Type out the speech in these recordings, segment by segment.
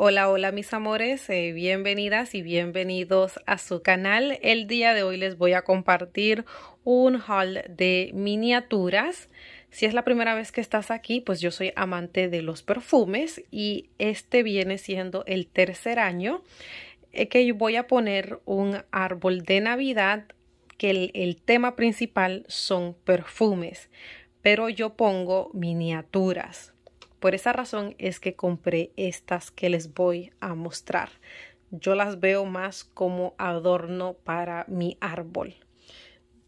Hola, hola mis amores, eh, bienvenidas y bienvenidos a su canal. El día de hoy les voy a compartir un haul de miniaturas. Si es la primera vez que estás aquí, pues yo soy amante de los perfumes y este viene siendo el tercer año eh, que yo voy a poner un árbol de Navidad que el tema principal son perfumes, pero yo pongo miniaturas por esa razón es que compré estas que les voy a mostrar. Yo las veo más como adorno para mi árbol.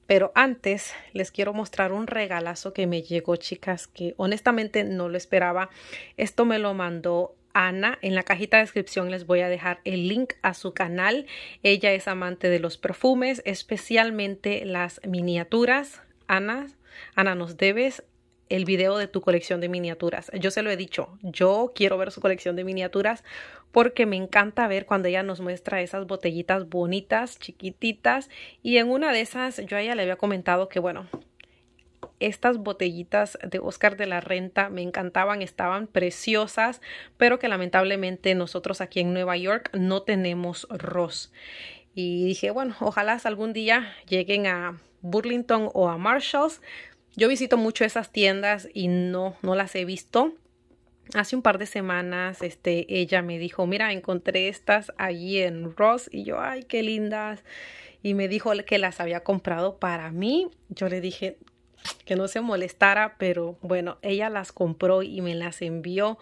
Pero antes les quiero mostrar un regalazo que me llegó, chicas, que honestamente no lo esperaba. Esto me lo mandó Ana. En la cajita de descripción les voy a dejar el link a su canal. Ella es amante de los perfumes, especialmente las miniaturas. Ana, Ana, nos debes el video de tu colección de miniaturas. Yo se lo he dicho, yo quiero ver su colección de miniaturas porque me encanta ver cuando ella nos muestra esas botellitas bonitas, chiquititas, y en una de esas yo a ella le había comentado que bueno, estas botellitas de Oscar de la Renta me encantaban, estaban preciosas, pero que lamentablemente nosotros aquí en Nueva York no tenemos Ross. Y dije, bueno, ojalá algún día lleguen a Burlington o a Marshalls yo visito mucho esas tiendas y no, no las he visto. Hace un par de semanas este, ella me dijo, mira, encontré estas allí en Ross y yo, ay, qué lindas. Y me dijo que las había comprado para mí. Yo le dije que no se molestara, pero bueno, ella las compró y me las envió.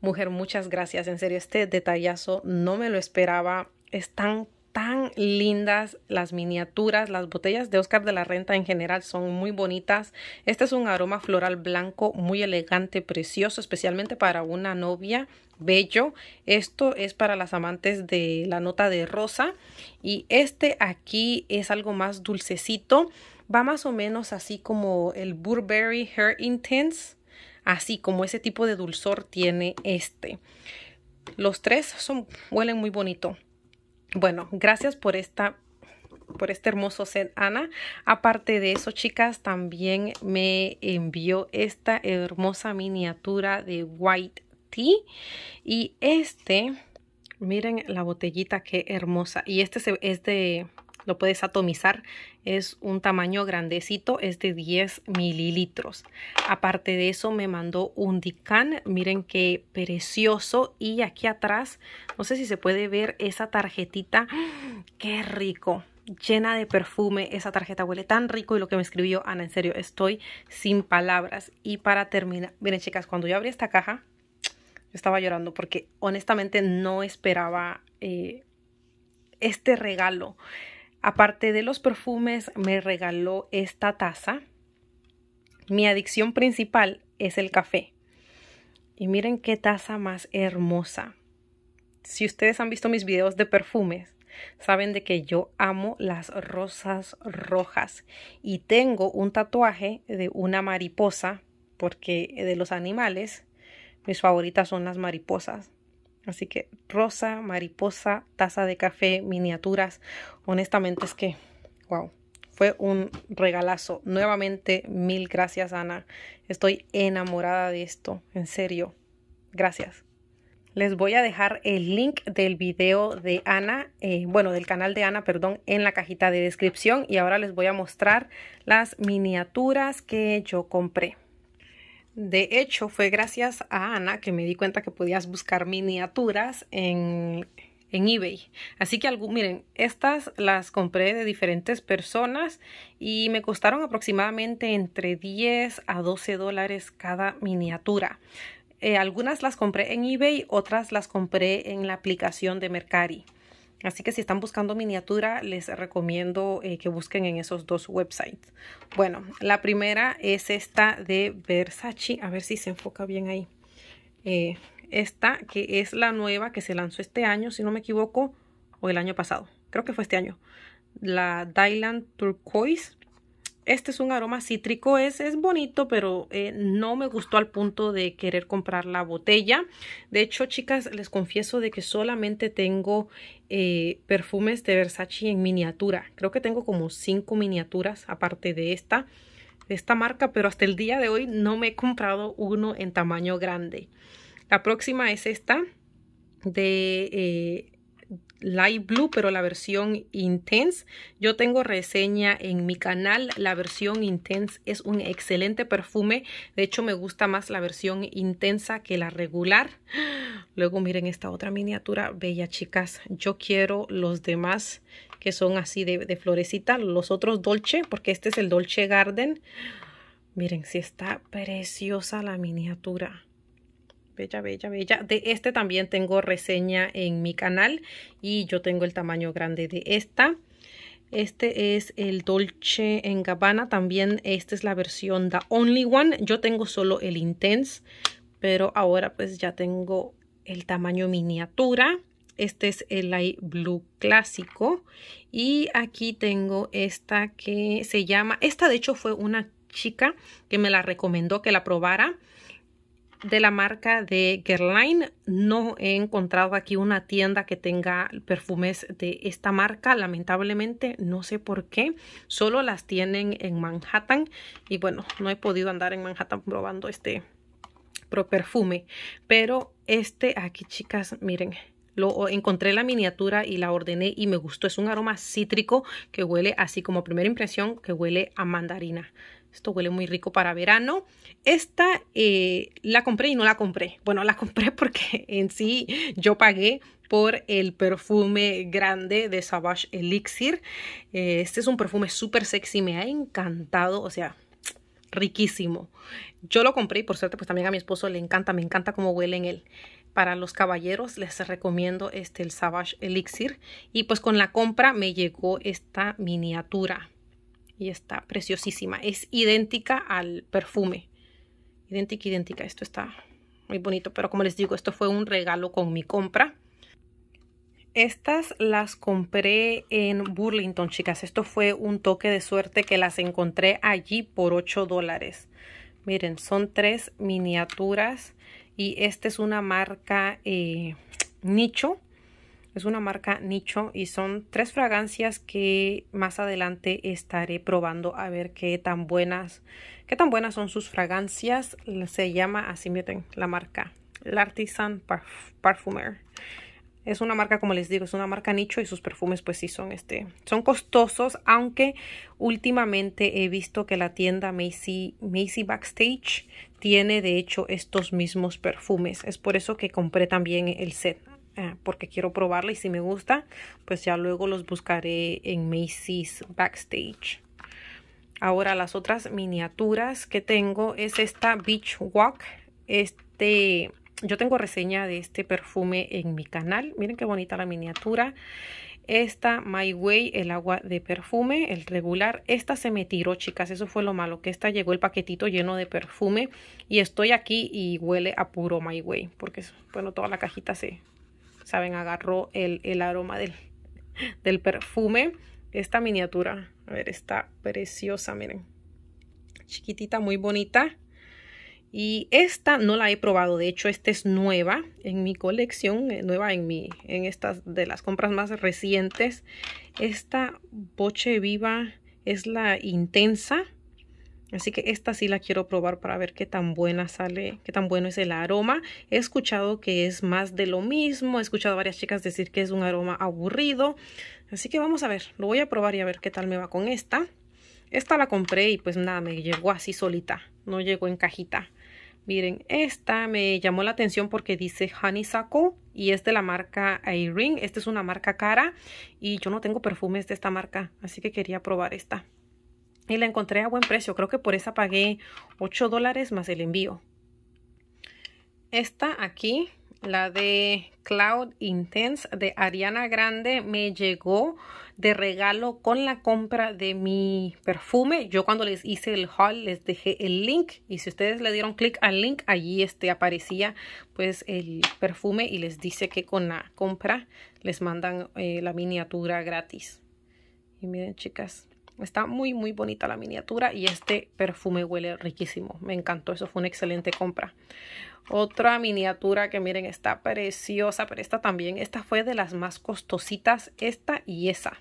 Mujer, muchas gracias. En serio, este detallazo no me lo esperaba. Es tan tan lindas las miniaturas, las botellas de Oscar de la Renta en general son muy bonitas. Este es un aroma floral blanco muy elegante, precioso, especialmente para una novia. Bello. Esto es para las amantes de la nota de rosa. Y este aquí es algo más dulcecito. Va más o menos así como el Burberry Hair Intense. Así como ese tipo de dulzor tiene este. Los tres son, huelen muy bonito. Bueno, gracias por esta por este hermoso set, Ana. Aparte de eso, chicas, también me envió esta hermosa miniatura de White Tea. Y este, miren la botellita, qué hermosa. Y este es de lo puedes atomizar. Es un tamaño grandecito, es de 10 mililitros. Aparte de eso me mandó un Dican, miren qué precioso. Y aquí atrás, no sé si se puede ver esa tarjetita, qué rico llena de perfume. Esa tarjeta huele tan rico y lo que me escribió Ana, en serio, estoy sin palabras. Y para terminar, miren chicas, cuando yo abrí esta caja, estaba llorando porque honestamente no esperaba eh, este regalo. Aparte de los perfumes, me regaló esta taza. Mi adicción principal es el café. Y miren qué taza más hermosa. Si ustedes han visto mis videos de perfumes, saben de que yo amo las rosas rojas y tengo un tatuaje de una mariposa porque de los animales mis favoritas son las mariposas. Así que rosa, mariposa, taza de café, miniaturas. Honestamente es que, wow, fue un regalazo. Nuevamente, mil gracias Ana. Estoy enamorada de esto, en serio. Gracias. Les voy a dejar el link del video de Ana, eh, bueno, del canal de Ana, perdón, en la cajita de descripción. Y ahora les voy a mostrar las miniaturas que yo compré. De hecho, fue gracias a Ana que me di cuenta que podías buscar miniaturas en, eBay. Así que, miren, estas las compré de diferentes personas y me costaron aproximadamente entre 10 a 12 dólares cada miniatura. Eh, algunas las compré en eBay, otras las compré en la aplicación de Mercari. Así que si están buscando miniatura, les recomiendo eh, que busquen en esos dos websites. Bueno, la primera es esta de Versace. A ver si se enfoca bien ahí. Eh, esta que es la nueva que se lanzó este año, si no me equivoco, o el año pasado. Creo que fue este año. La Dylan Turquoise este es un aroma cítrico, es, es bonito, pero eh, no me gustó al punto de querer comprar la botella. De hecho, chicas, les confieso de que solamente tengo eh, perfumes de Versace en miniatura. Creo que tengo como cinco miniaturas aparte de esta, de esta marca, pero hasta el día de hoy no me he comprado uno en tamaño grande. La próxima es esta de eh, Light Blue, pero la versión Intense. Yo tengo reseña en mi canal. La versión Intense es un excelente perfume. De hecho, me gusta más la versión intensa que la regular. Luego miren esta otra miniatura bella, chicas. Yo quiero los demás que son así de, florecita. Los otros Dolce, porque este es el Dolce Garden. Miren, si está preciosa la miniatura bella, bella, bella. De este también tengo reseña en mi canal y yo tengo el tamaño grande de esta. Este es el Dolce en Gabbana, también esta es la versión The Only One. Yo tengo solo el Intense, pero ahora pues ya tengo el tamaño miniatura. Este es el Light Blue clásico y aquí tengo esta que se llama, esta de hecho fue una chica que me la recomendó que la probara de la marca de Guerlain. No he encontrado aquí una tienda que tenga perfumes de esta marca. Lamentablemente, no sé por qué. Solo las tienen en Manhattan. Y bueno, no he podido andar en Manhattan probando este pro perfume. Pero este aquí, chicas, miren. Lo encontré la miniatura y la ordené y me gustó. Es un aroma cítrico que huele así como primera impresión que huele a mandarina. Esto huele muy rico para verano. Esta eh, la compré y no la compré. Bueno, la compré porque en sí yo pagué por el perfume grande de Savage Elixir. Eh, este es un perfume súper sexy, me ha encantado, o sea, riquísimo. Yo lo compré y por suerte pues también a mi esposo le encanta, me encanta cómo huele en él. Para los caballeros les recomiendo este el Savage Elixir y pues con la compra me llegó esta miniatura y está preciosísima. Es idéntica al perfume. Idéntica, idéntica. Esto está muy bonito, pero como les digo, esto fue un regalo con mi compra. Estas las compré en Burlington, chicas. Esto fue un toque de suerte que las encontré allí por 8 dólares. Miren, son tres miniaturas y esta es una marca eh, nicho es una marca nicho y son tres fragancias que más adelante estaré probando a ver qué tan buenas, qué tan buenas son sus fragancias. Se llama así, miren, la marca, L'Artisan Artisan Parfumer. Es una marca, como les digo, es una marca nicho y sus perfumes pues sí son este, son costosos, aunque últimamente he visto que la tienda Macy, Macy Backstage tiene de hecho estos mismos perfumes. Es por eso que compré también el set. Eh, porque quiero probarla y si me gusta, pues ya luego los buscaré en Macy's Backstage. Ahora las otras miniaturas que tengo es esta Beach Walk. Este, yo tengo reseña de este perfume en mi canal. Miren qué bonita la miniatura. Esta My Way, el agua de perfume, el regular. Esta se me tiró, chicas. Eso fue lo malo, que esta llegó el paquetito lleno de perfume. Y estoy aquí y huele a puro My Way. Porque, bueno, toda la cajita se, saben, agarró el, aroma del, del perfume. Esta miniatura, a ver, está preciosa, miren. Chiquitita, muy bonita. Y esta no la he probado, de hecho esta es nueva en mi colección, eh, nueva en mi, en estas de las compras más recientes. Esta Boche Viva es la intensa, Así que esta sí la quiero probar para ver qué tan buena sale, qué tan bueno es el aroma. He escuchado que es más de lo mismo, he escuchado a varias chicas decir que es un aroma aburrido. Así que vamos a ver, lo voy a probar y a ver qué tal me va con esta. Esta la compré y pues nada, me llegó así solita, no llegó en cajita. Miren, esta me llamó la atención porque dice Honeysuckle y es de la marca Airing Esta es una marca cara y yo no tengo perfumes de esta marca, así que quería probar esta y la encontré a buen precio. Creo que por esa pagué 8 dólares más el envío. Esta aquí, la de Cloud Intense de Ariana Grande, me llegó de regalo con la compra de mi perfume. Yo cuando les hice el haul les dejé el link y si ustedes le dieron clic al link, allí este aparecía pues el perfume y les dice que con la compra les mandan eh, la miniatura gratis. Y miren chicas, Está muy, muy bonita la miniatura y este perfume huele riquísimo. Me encantó, eso fue una excelente compra. Otra miniatura que miren, está preciosa, pero esta también, esta fue de las más costositas, esta y esa.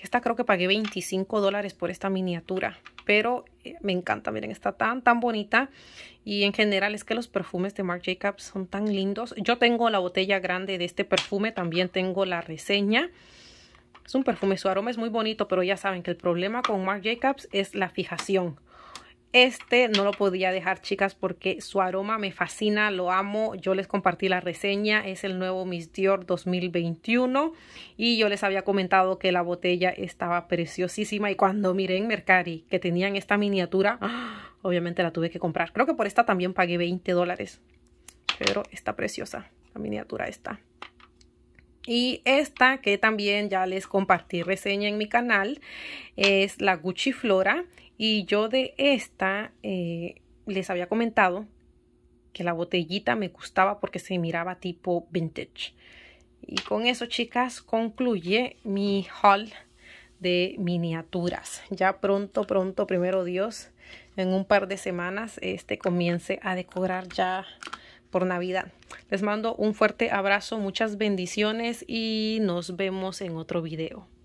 Esta creo que pagué 25 dólares por esta miniatura, pero eh, me encanta, miren, está tan, tan bonita. Y en general es que los perfumes de Marc Jacobs son tan lindos. Yo tengo la botella grande de este perfume, también tengo la reseña. Es un perfume, su aroma es muy bonito, pero ya saben que el problema con Marc Jacobs es la fijación. Este no lo podía dejar, chicas, porque su aroma me fascina, lo amo. Yo les compartí la reseña, es el nuevo Miss Dior 2021. Y yo les había comentado que la botella estaba preciosísima. Y cuando miré en Mercari que tenían esta miniatura, ¡ah! obviamente la tuve que comprar. Creo que por esta también pagué 20 dólares. Pero está preciosa, la miniatura está. Y esta que también ya les compartí reseña en mi canal es la Gucci Flora. Y yo de esta eh, les había comentado que la botellita me gustaba porque se miraba tipo vintage. Y con eso, chicas, concluye mi haul de miniaturas. Ya pronto, pronto, primero Dios, en un par de semanas, este comience a decorar ya por Navidad. Les mando un fuerte abrazo, muchas bendiciones y nos vemos en otro video.